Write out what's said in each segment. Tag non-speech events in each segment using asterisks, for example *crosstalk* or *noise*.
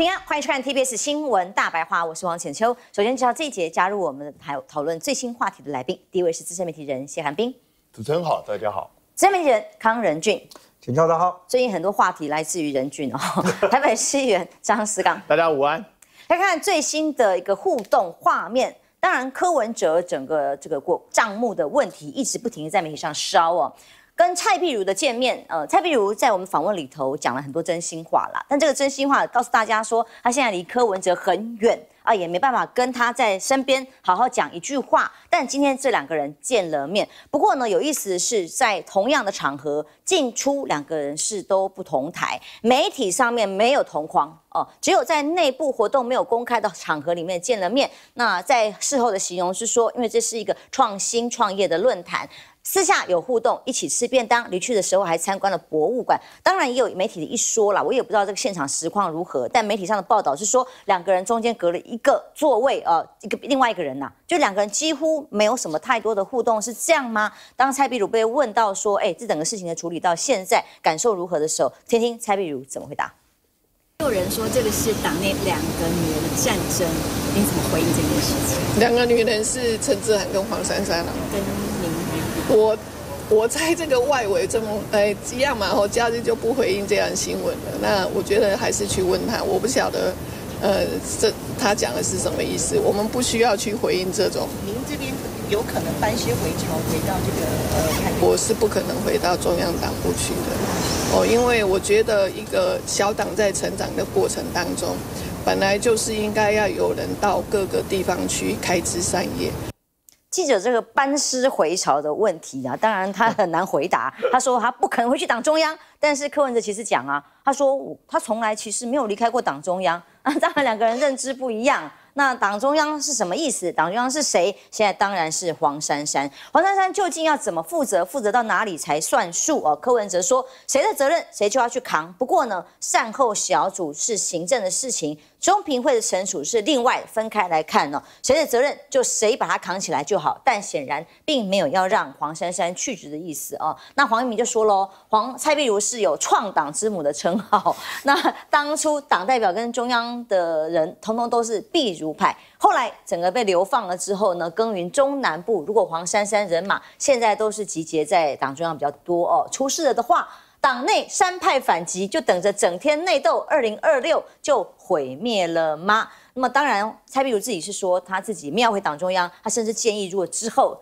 平安，欢迎收看 TBS 新闻大白话，我是王浅秋。首先介绍这一节加入我们还有讨论最新话题的来宾，第一位是资深媒体人谢寒冰。主持人好，大家好。资深媒体人康仁俊，浅秋好。最近很多话题来自于仁俊哦。*laughs* 台北市议员张思刚。大家午安。来看最新的一个互动画面，当然柯文哲整个这个过账目的问题一直不停的在媒体上烧啊。跟蔡碧如的见面，呃，蔡碧如在我们访问里头讲了很多真心话啦，但这个真心话告诉大家说，他现在离柯文哲很远啊，也没办法跟他在身边好好讲一句话。但今天这两个人见了面，不过呢，有意思的是在同样的场合进出，两个人是都不同台，媒体上面没有同框哦，只有在内部活动没有公开的场合里面见了面。那在事后的形容是说，因为这是一个创新创业的论坛。私下有互动，一起吃便当，离去的时候还参观了博物馆。当然也有媒体的一说了，我也不知道这个现场实况如何，但媒体上的报道是说两个人中间隔了一个座位，呃，一个另外一个人呐，就两个人几乎没有什么太多的互动，是这样吗？当蔡碧如被问到说：“哎，这整个事情的处理到现在感受如何”的时候，听听蔡碧如怎么回答。有人说这个是党内两个女人的战争，你怎么回应这件事情？两个女人是陈志涵跟黄珊珊啊，跟。我我在这个外围这么诶这样嘛，我后嘉就不回应这样新闻了。那我觉得还是去问他，我不晓得，呃，这他讲的是什么意思。我们不需要去回应这种。您这边有可能搬些回朝，回到这个呃？我是不可能回到中央党部去的哦，因为我觉得一个小党在成长的过程当中，本来就是应该要有人到各个地方去开枝散叶。记者这个班师回朝的问题啊，当然他很难回答。*laughs* 他说他不可能回去党中央，但是柯文哲其实讲啊，他说他从来其实没有离开过党中央啊，当然两个人认知不一样。那党中央是什么意思？党中央是谁？现在当然是黄珊珊。黄珊珊究竟要怎么负责？负责到哪里才算数？哦，柯文哲说，谁的责任谁就要去扛。不过呢，善后小组是行政的事情，中评会的惩处是另外分开来看呢。谁的责任就谁把它扛起来就好。但显然并没有要让黄珊珊去职的意思哦。那黄一明就说喽，黄蔡碧如是有创党之母的称号。*laughs* 那当初党代表跟中央的人，统统都是壁如。派后来整个被流放了之后呢，耕耘中南部。如果黄珊珊人马现在都是集结在党中央比较多哦，出事了的话，党内三派反击，就等着整天内斗。二零二六就毁灭了吗？那么当然，蔡壁如自己是说他自己庙回党中央，他甚至建议，如果之后。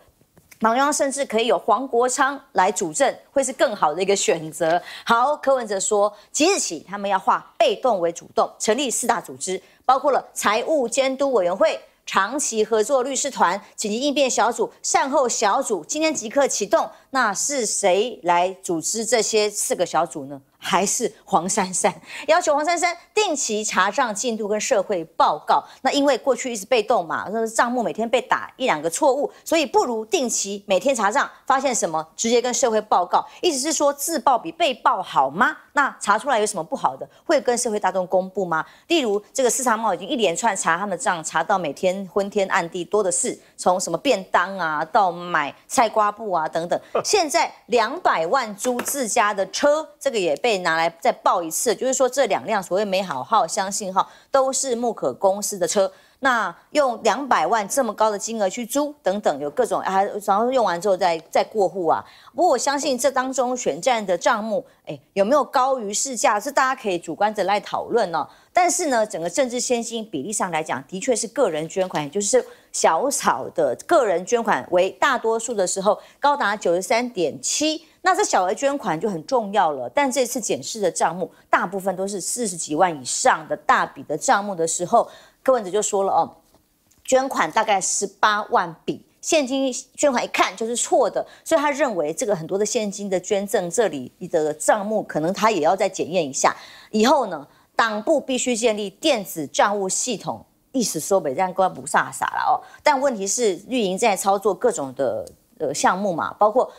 马英，甚至可以由黄国昌来主政，会是更好的一个选择。好，柯文哲说，即日起他们要化被动为主动，成立四大组织，包括了财务监督委员会、长期合作律师团、紧急应变小组、善后小组，今天即刻启动。那是谁来组织这些四个小组呢？还是黄珊珊要求黄珊珊定期查账进度跟社会报告？那因为过去一直被动嘛，账目每天被打一两个错误，所以不如定期每天查账，发现什么直接跟社会报告。意思是说自曝比被曝好吗？那查出来有什么不好的，会跟社会大众公布吗？例如这个司长帽已经一连串查他们账，查到每天昏天暗地多的是。从什么便当啊，到买菜瓜布啊等等，*laughs* 现在两百万租自家的车，这个也被拿来再报一次，就是说这两辆所谓美好号，相信号都是木可公司的车，那用两百万这么高的金额去租等等，有各种啊，然后用完之后再再过户啊。不过我相信这当中选战的账目，哎有没有高于市价，是大家可以主观的来讨论呢。但是呢，整个政治先金比例上来讲，的确是个人捐款，也就是。小草的个人捐款为大多数的时候，高达九十三点七。那这小额捐款就很重要了。但这次检视的账目，大部分都是四十几万以上的大笔的账目的时候，柯文哲就说了哦，捐款大概十八万笔现金捐款，一看就是错的。所以他认为这个很多的现金的捐赠，这里的账目可能他也要再检验一下。以后呢，党部必须建立电子账务系统。意思说北站官不傻傻了哦，但问题是绿营正在操作各种的呃项目嘛，包括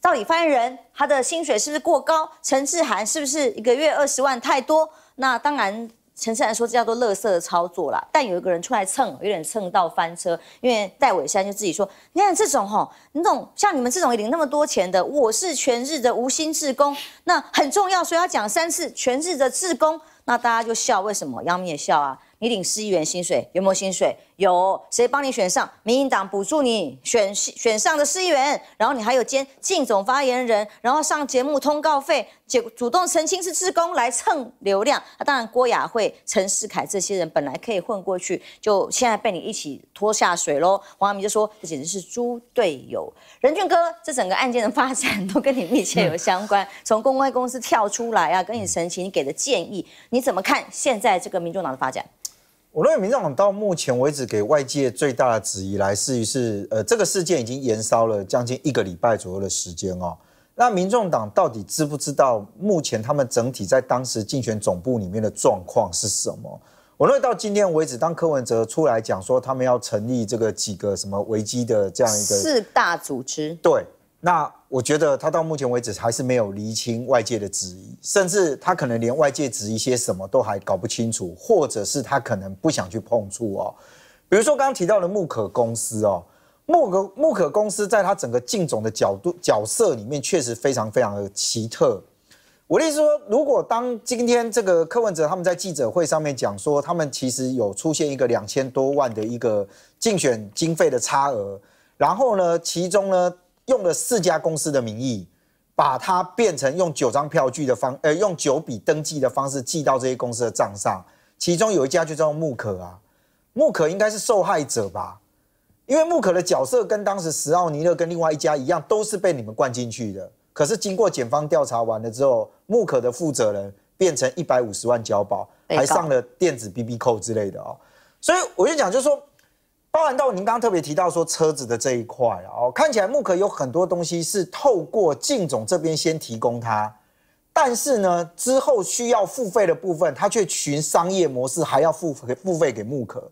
到底发言人他的薪水是不是过高？陈志涵是不是一个月二十万太多？那当然，陈志涵说这叫做乐色的操作啦，但有一个人出来蹭，有点蹭到翻车，因为戴伟山就自己说：“你看这种吼，那种像你们这种领那么多钱的，我是全日的无薪职工，那很重要，所以要讲三次全日的职工，那大家就笑，为什么？杨民也笑啊。”你领四议元薪水，有没有薪水？有，谁帮你选上？民进党补助你选选上的四亿元，然后你还有兼竞总发言人，然后上节目通告费，结主动澄清是自工来蹭流量。那当然，郭雅慧、陈世凯这些人本来可以混过去，就现在被你一起拖下水喽。黄阿明就说，这简直是猪队友。任俊哥，这整个案件的发展都跟你密切有相关，*laughs* 从公关公司跳出来啊，跟你澄清你给的建议，你怎么看现在这个民主党的发展？我认为民众党到目前为止给外界最大的质疑，来自于是，呃，这个事件已经延烧了将近一个礼拜左右的时间哦。那民众党到底知不知道目前他们整体在当时竞选总部里面的状况是什么？我认为到今天为止，当柯文哲出来讲说他们要成立这个几个什么危机的这样一个四大组织，对。那我觉得他到目前为止还是没有厘清外界的质疑，甚至他可能连外界质疑一些什么都还搞不清楚，或者是他可能不想去碰触哦。比如说刚刚提到的慕可公司哦，慕可慕可公司在他整个竞总的角度角色里面确实非常非常的奇特。我的意思说，如果当今天这个柯文哲他们在记者会上面讲说，他们其实有出现一个两千多万的一个竞选经费的差额，然后呢，其中呢。用了四家公司的名义，把它变成用九张票据的方，呃，用九笔登记的方式记到这些公司的账上，其中有一家就叫木可啊，木可应该是受害者吧，因为木可的角色跟当时石奥尼勒跟另外一家一样，都是被你们灌进去的。可是经过检方调查完了之后，木可的负责人变成一百五十万交保，还上了电子 B B 扣之类的哦，所以我就讲，就说。包含到您刚刚特别提到说车子的这一块哦，看起来木可有很多东西是透过静总这边先提供它，但是呢之后需要付费的部分，他却寻商业模式还要付付费给木可。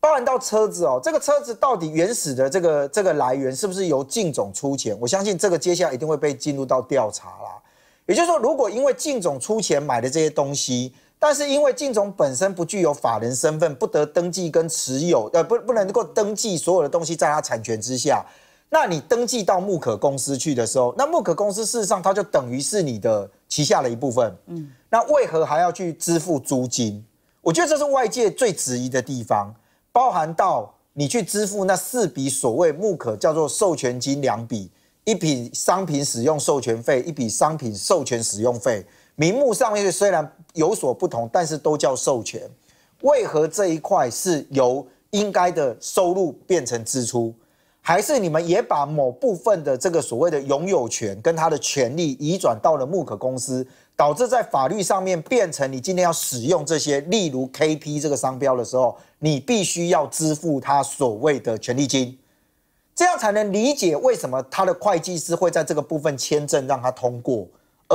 包含到车子哦，这个车子到底原始的这个这个来源是不是由静总出钱？我相信这个接下来一定会被进入到调查啦。也就是说，如果因为静总出钱买的这些东西，但是因为晋总本身不具有法人身份，不得登记跟持有，呃，不不能够登记所有的东西在他产权之下。那你登记到木可公司去的时候，那木可公司事实上它就等于是你的旗下的一部分。嗯，那为何还要去支付租金？我觉得这是外界最质疑的地方，包含到你去支付那四笔所谓木可叫做授权金两笔，一笔商品使用授权费，一笔商品授权使用费。名目上面虽然有所不同，但是都叫授权。为何这一块是由应该的收入变成支出？还是你们也把某部分的这个所谓的拥有权跟他的权利移转到了木可公司，导致在法律上面变成你今天要使用这些，例如 KP 这个商标的时候，你必须要支付他所谓的权利金，这样才能理解为什么他的会计师会在这个部分签证让他通过。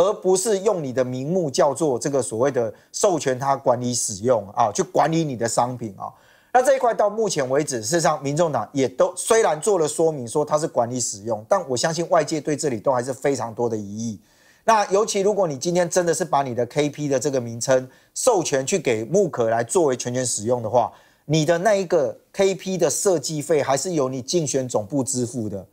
而不是用你的名目叫做这个所谓的授权他管理使用啊，去管理你的商品啊。那这一块到目前为止，事实上，民众党也都虽然做了说明，说它是管理使用，但我相信外界对这里都还是非常多的疑义。那尤其如果你今天真的是把你的 KP 的这个名称授权去给木可来作为全权使用的话，你的那一个 KP 的设计费还是由你竞选总部支付的。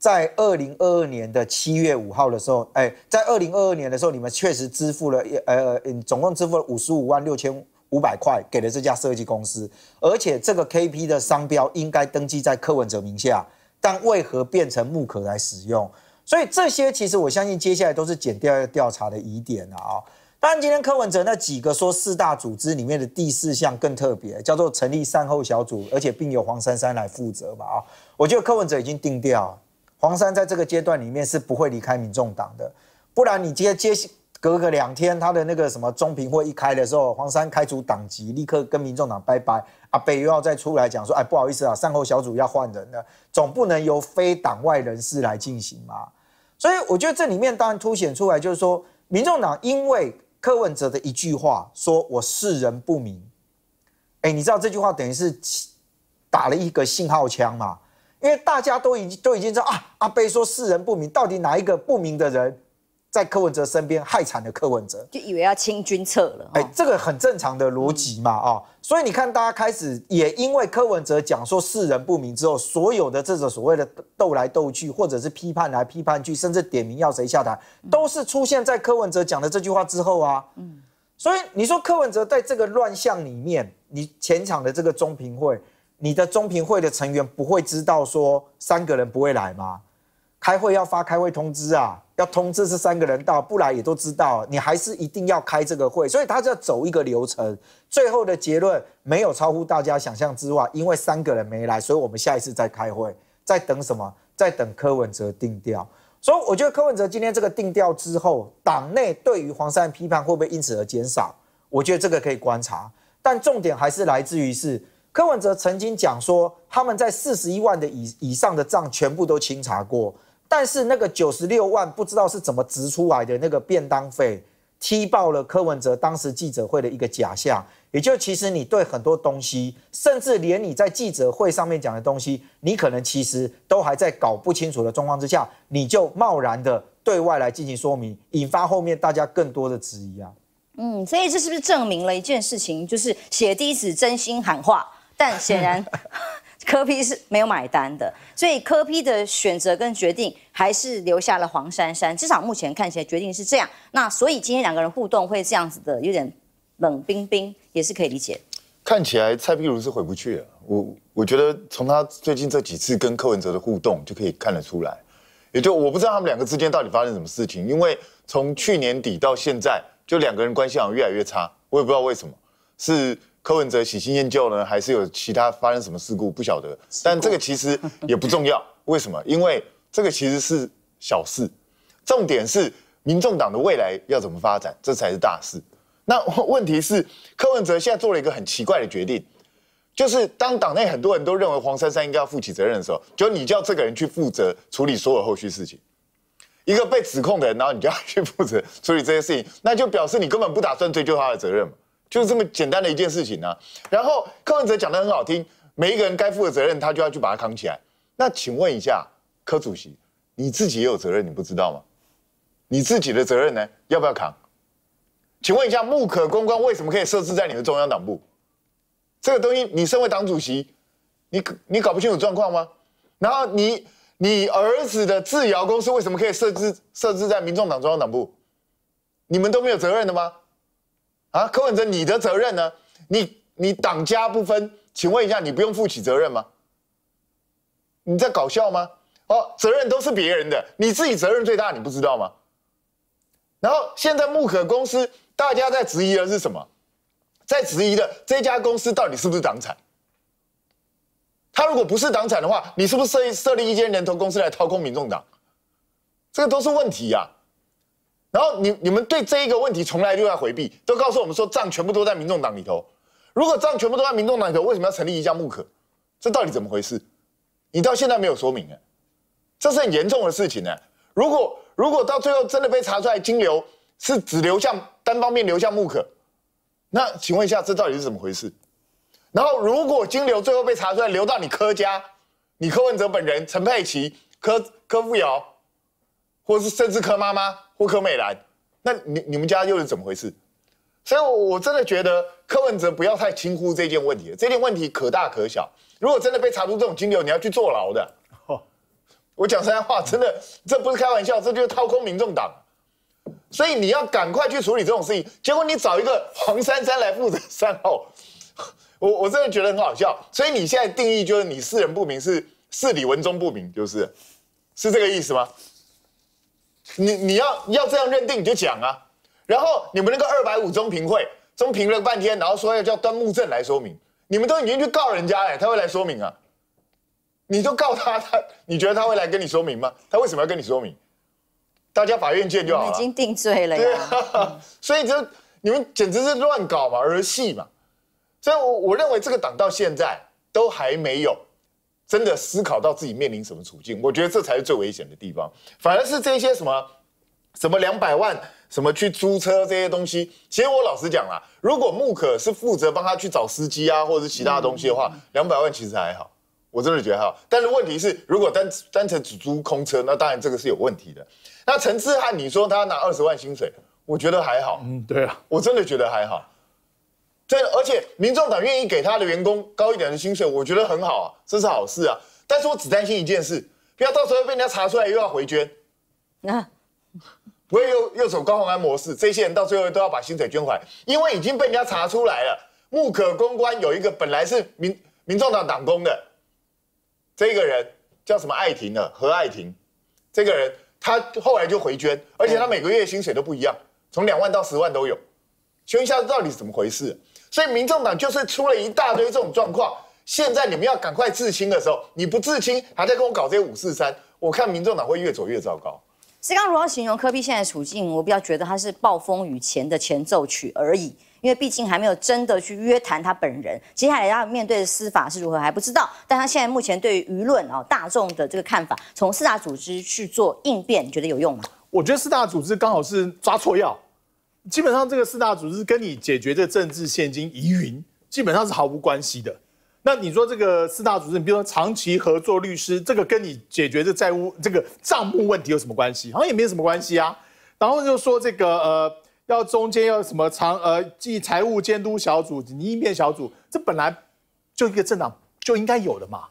在二零二二年的七月五号的时候，哎，在二零二二年的时候，你们确实支付了呃，总共支付了五十五万六千五百块给了这家设计公司，而且这个 K P 的商标应该登记在柯文哲名下，但为何变成木可来使用？所以这些其实我相信接下来都是检掉要调查的疑点了啊。当然，今天柯文哲那几个说四大组织里面的第四项更特别，叫做成立善后小组，而且并由黄珊珊来负责吧啊。我觉得柯文哲已经定调。黄山在这个阶段里面是不会离开民众党的，不然你接接隔个两天，他的那个什么中评会一开的时候，黄山开除党籍，立刻跟民众党拜拜阿北又要再出来讲说，哎，不好意思啊，善后小组要换人了，总不能由非党外人士来进行嘛，所以我觉得这里面当然凸显出来，就是说，民众党因为柯文哲的一句话，说我是人不明，哎，你知道这句话等于是打了一个信号枪嘛。因为大家都已经都已经知道啊，阿贝说世人不明，到底哪一个不明的人在柯文哲身边害惨了柯文哲，就以为要清君侧了。哎，这个很正常的逻辑嘛，啊，所以你看，大家开始也因为柯文哲讲说世人不明之后，所有的这种所谓的斗来斗去，或者是批判来批判去，甚至点名要谁下台，都是出现在柯文哲讲的这句话之后啊。嗯，所以你说柯文哲在这个乱象里面，你前场的这个中评会。你的中评会的成员不会知道说三个人不会来吗？开会要发开会通知啊，要通知这三个人到，不来也都知道。你还是一定要开这个会，所以他就要走一个流程。最后的结论没有超乎大家想象之外，因为三个人没来，所以我们下一次再开会，在等什么？在等柯文哲定调。所以我觉得柯文哲今天这个定调之后，党内对于黄珊批判会不会因此而减少？我觉得这个可以观察，但重点还是来自于是。柯文哲曾经讲说，他们在四十一万的以以上的账全部都清查过，但是那个九十六万不知道是怎么支出来的那个便当费，踢爆了柯文哲当时记者会的一个假象。也就其实你对很多东西，甚至连你在记者会上面讲的东西，你可能其实都还在搞不清楚的状况之下，你就贸然的对外来进行说明，引发后面大家更多的质疑啊。嗯，所以这是不是证明了一件事情，就是血滴子真心喊话？但显然，柯批是没有买单的，所以柯批的选择跟决定还是留下了黄珊珊。至少目前看起来决定是这样。那所以今天两个人互动会这样子的，有点冷冰冰，也是可以理解。看起来蔡佩如是回不去了。我我觉得从他最近这几次跟柯文哲的互动就可以看得出来。也就我不知道他们两个之间到底发生什么事情，因为从去年底到现在，就两个人关系好像越来越差。我也不知道为什么是。柯文哲喜新厌旧呢，还是有其他发生什么事故不晓得？但这个其实也不重要，*laughs* 为什么？因为这个其实是小事，重点是民众党的未来要怎么发展，这才是大事。那问题是，柯文哲现在做了一个很奇怪的决定，就是当党内很多人都认为黄珊珊应该要负起责任的时候，就你叫这个人去负责处理所有后续事情，一个被指控的人，然后你就要去负责处理这些事情，那就表示你根本不打算追究他的责任嘛。就这么简单的一件事情呢，然后柯文哲讲得很好听，每一个人该负的责任他就要去把它扛起来。那请问一下柯主席，你自己也有责任，你不知道吗？你自己的责任呢，要不要扛？请问一下木可公关为什么可以设置在你的中央党部？这个东西你身为党主席，你你搞不清楚状况吗？然后你你儿子的自摇公司为什么可以设置设置在民众党中央党部？你们都没有责任的吗？啊，柯文哲，你的责任呢？你你党家不分，请问一下，你不用负起责任吗？你在搞笑吗？哦，责任都是别人的，你自己责任最大，你不知道吗？然后现在木可公司，大家在质疑的是什么？在质疑的这家公司到底是不是党产？他如果不是党产的话，你是不是设设立一间人头公司来掏空民众党？这个都是问题呀。然后你你们对这一个问题从来就在回避，都告诉我们说账全部都在民众党里头。如果账全部都在民众党里头，为什么要成立一家木可？这到底怎么回事？你到现在没有说明哎，这是很严重的事情呢。如果如果到最后真的被查出来金流是只流向单方面流向木可，那请问一下这到底是怎么回事？然后如果金流最后被查出来流到你柯家，你柯文哲本人、陈佩琪、柯柯富瑶。或是甚至柯妈妈或柯美兰，那你你们家又是怎么回事？所以，我我真的觉得柯文哲不要太轻忽这件问题，这件问题可大可小。如果真的被查出这种金流，你要去坐牢的。我讲实在话，真的这不是开玩笑，这就是掏空民众党。所以你要赶快去处理这种事情。结果你找一个黄珊珊来负责善后，*laughs* 我我真的觉得很好笑。所以你现在定义就是你世人不明，是是李文忠不明，就是是这个意思吗？你你要要这样认定你就讲啊，然后你们那个二百五中评会中评了半天，然后说要叫端木正来说明，你们都已经去告人家了，他会来说明啊？你都告他，他你觉得他会来跟你说明吗？他为什么要跟你说明？大家法院见就好。已经定罪了呀。对啊，*laughs* 所以就你们简直是乱搞嘛，儿戏嘛。所以，我我认为这个党到现在都还没有。真的思考到自己面临什么处境，我觉得这才是最危险的地方。反而是这些什么，什么两百万，什么去租车这些东西，其实我老实讲啦，如果穆可是负责帮他去找司机啊，或者是其他东西的话，两百万其实还好，我真的觉得还好。但是问题是，如果单单纯只租空车，那当然这个是有问题的。那陈志汉，你说他拿二十万薪水，我觉得还好，嗯，对啊，我真的觉得还好。对，而且民众党愿意给他的员工高一点的薪水，我觉得很好啊，这是好事啊。但是我只担心一件事，不要到时候被人家查出来又要回捐，啊，不会又又走高宏安模式，这些人到最后都要把薪水捐回来，因为已经被人家查出来了。木可公关有一个本来是民民众党党工的，这个人叫什么爱婷的何爱婷，这个人他后来就回捐，而且他每个月薪水都不一样，从两万到十万都有，请问一下子到底是怎么回事？所以民众党就是出了一大堆这种状况，现在你们要赶快自清的时候，你不自清，还在跟我搞这些五四三，我看民众党会越走越糟糕。石刚如何形容科比现在处境？我比较觉得他是暴风雨前的前奏曲而已，因为毕竟还没有真的去约谈他本人，接下来要面对的司法是如何还不知道。但他现在目前对于舆论啊大众的这个看法，从四大组织去做应变，你觉得有用吗？我觉得四大组织刚好是抓错药。基本上这个四大组织跟你解决这政治现金疑云，基本上是毫无关系的。那你说这个四大组织，你比如说长期合作律师，这个跟你解决这债务这个账目问题有什么关系？好像也没什么关系啊。然后就说这个呃，要中间要什么长呃即财务监督小组、应变小组，这本来就一个政党就应该有的嘛。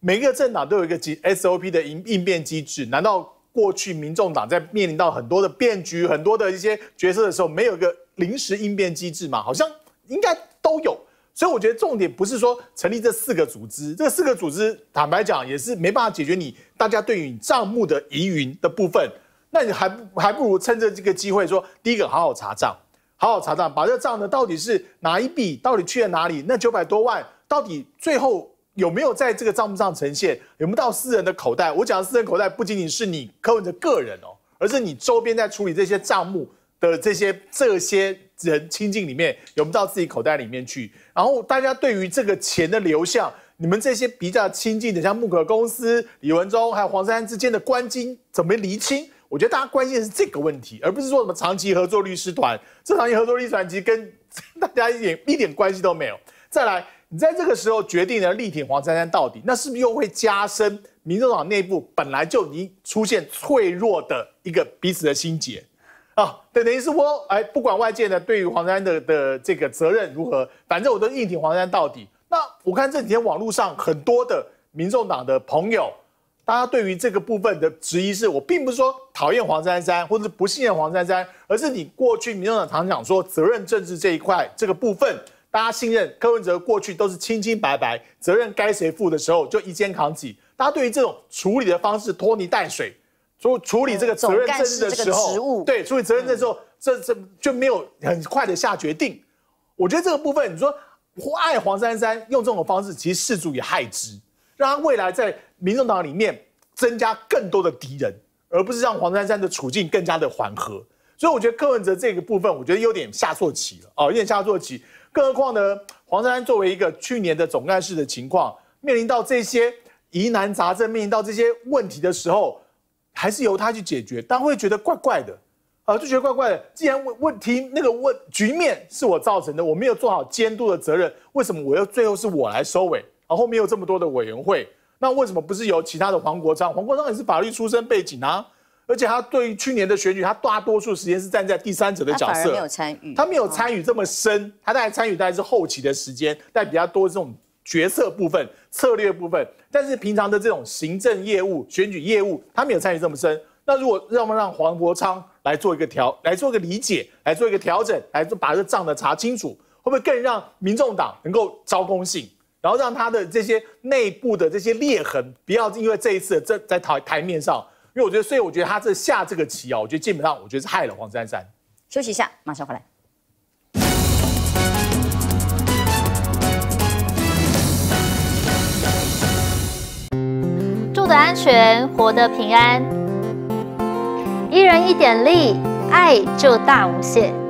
每个政党都有一个 SOP 的应应变机制，难道？过去民众党在面临到很多的变局、很多的一些角色的时候，没有一个临时应变机制嘛？好像应该都有，所以我觉得重点不是说成立这四个组织，这四个组织坦白讲也是没办法解决你大家对于账目的疑云的部分。那你还还不如趁着这个机会说，第一个好好查账，好好查账，把这账呢到底是哪一笔，到底去了哪里？那九百多万到底最后。有没有在这个账目上呈现？有没有到私人的口袋？我讲的私人口袋，不仅仅是你柯文哲个人哦，而是你周边在处理这些账目的这些这些人亲近里面，有没有到自己口袋里面去？然后大家对于这个钱的流向，你们这些比较亲近的，像木可公司、李文忠还有黄珊珊之间的关金怎么厘清？我觉得大家关心是这个问题，而不是说什么长期合作律师团，这长期合作律师团跟 *laughs* 大家一点一点关系都没有。再来。你在这个时候决定了力挺黄珊珊到底，那是不是又会加深民众党内部本来就已出现脆弱的一个彼此的心结？啊，等等，于是我哎，不管外界的对于黄珊珊的的这个责任如何，反正我都力挺黄珊珊到底。那我看这几天网络上很多的民众党的朋友，大家对于这个部分的质疑是，我并不是说讨厌黄珊珊或者不信任黄珊珊，而是你过去民众党常讲说责任政治这一块这个部分。大家信任柯文哲过去都是清清白白，责任该谁负的时候就一肩扛起。大家对于这种处理的方式拖泥带水，所以处理这个责任证的时候，对，处理责任证的时候，这这就没有很快的下决定。我觉得这个部分，你说，我爱黄珊珊用这种方式，其实适主也害之，让他未来在民众党里面增加更多的敌人，而不是让黄珊珊的处境更加的缓和。所以我觉得柯文哲这个部分，我觉得有点下错棋了，哦，有点下错棋。更何况呢？黄珊珊作为一个去年的总干事的情况，面临到这些疑难杂症，面临到这些问题的时候，还是由他去解决，但会觉得怪怪的，呃，就觉得怪怪的。既然问问题那个问局面是我造成的，我没有做好监督的责任，为什么我又最后是我来收尾？然后面有这么多的委员会，那为什么不是由其他的黄国昌？黄国昌也是法律出身背景啊。而且他对于去年的选举，他大多数时间是站在第三者的角色，没有参与，他没有参与这么深。他大概参与大概是后期的时间，带比较多这种决策部分、策略部分。但是平常的这种行政业务、选举业务，他没有参与这么深。那如果让我们让黄国昌来做一个调，来做一个理解，来做一个调整，来把这账的查清楚，会不会更让民众党能够招供性，然后让他的这些内部的这些裂痕，不要因为这一次这在台台面上。所以我觉得，所以我觉得他这下这个棋啊，我觉得基本上，我觉得是害了黄珊珊。休息一下，马上回来。住得安全，活得平安，一人一点力，爱就大无限。